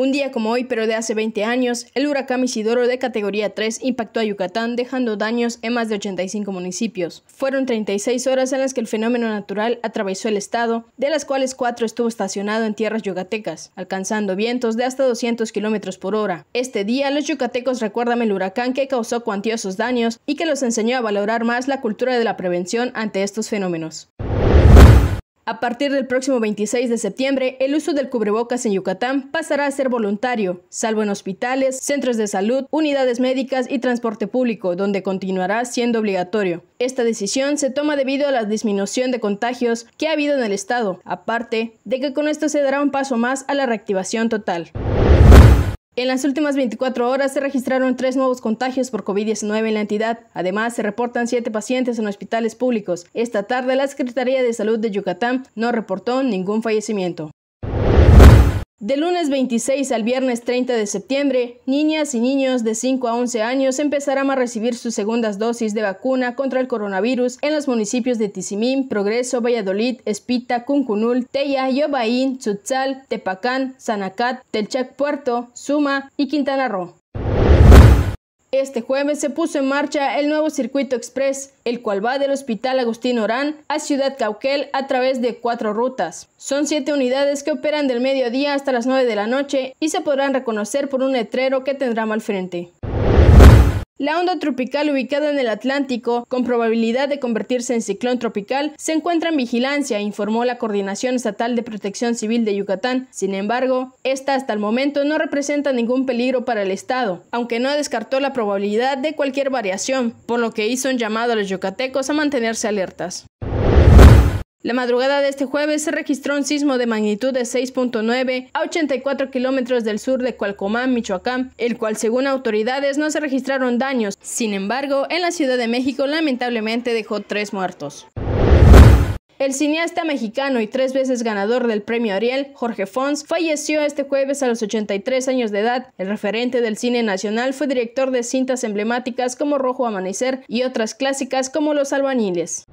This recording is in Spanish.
Un día como hoy, pero de hace 20 años, el huracán Isidoro de categoría 3 impactó a Yucatán, dejando daños en más de 85 municipios. Fueron 36 horas en las que el fenómeno natural atravesó el estado, de las cuales 4 estuvo estacionado en tierras yucatecas, alcanzando vientos de hasta 200 kilómetros por hora. Este día, los yucatecos recuerdan el huracán que causó cuantiosos daños y que los enseñó a valorar más la cultura de la prevención ante estos fenómenos. A partir del próximo 26 de septiembre, el uso del cubrebocas en Yucatán pasará a ser voluntario, salvo en hospitales, centros de salud, unidades médicas y transporte público, donde continuará siendo obligatorio. Esta decisión se toma debido a la disminución de contagios que ha habido en el estado, aparte de que con esto se dará un paso más a la reactivación total. En las últimas 24 horas se registraron tres nuevos contagios por COVID-19 en la entidad. Además, se reportan siete pacientes en hospitales públicos. Esta tarde, la Secretaría de Salud de Yucatán no reportó ningún fallecimiento. De lunes 26 al viernes 30 de septiembre, niñas y niños de 5 a 11 años empezarán a recibir sus segundas dosis de vacuna contra el coronavirus en los municipios de Tizimín, Progreso, Valladolid, Espita, Cuncunul, Teya, Yobaín, Tzutzal, Tepacán, Sanacat, Telchac Puerto, Suma y Quintana Roo. Este jueves se puso en marcha el nuevo circuito express, el cual va del Hospital Agustín Orán a Ciudad Cauquel a través de cuatro rutas. Son siete unidades que operan del mediodía hasta las nueve de la noche y se podrán reconocer por un letrero que tendrá al frente. La onda tropical ubicada en el Atlántico, con probabilidad de convertirse en ciclón tropical, se encuentra en vigilancia, informó la Coordinación Estatal de Protección Civil de Yucatán. Sin embargo, esta hasta el momento no representa ningún peligro para el Estado, aunque no descartó la probabilidad de cualquier variación, por lo que hizo un llamado a los yucatecos a mantenerse alertas. La madrugada de este jueves se registró un sismo de magnitud de 6.9 a 84 kilómetros del sur de Cualcomán, Michoacán, el cual según autoridades no se registraron daños. Sin embargo, en la Ciudad de México lamentablemente dejó tres muertos. El cineasta mexicano y tres veces ganador del premio Ariel, Jorge Fons, falleció este jueves a los 83 años de edad. El referente del cine nacional fue director de cintas emblemáticas como Rojo Amanecer y otras clásicas como Los Albañiles.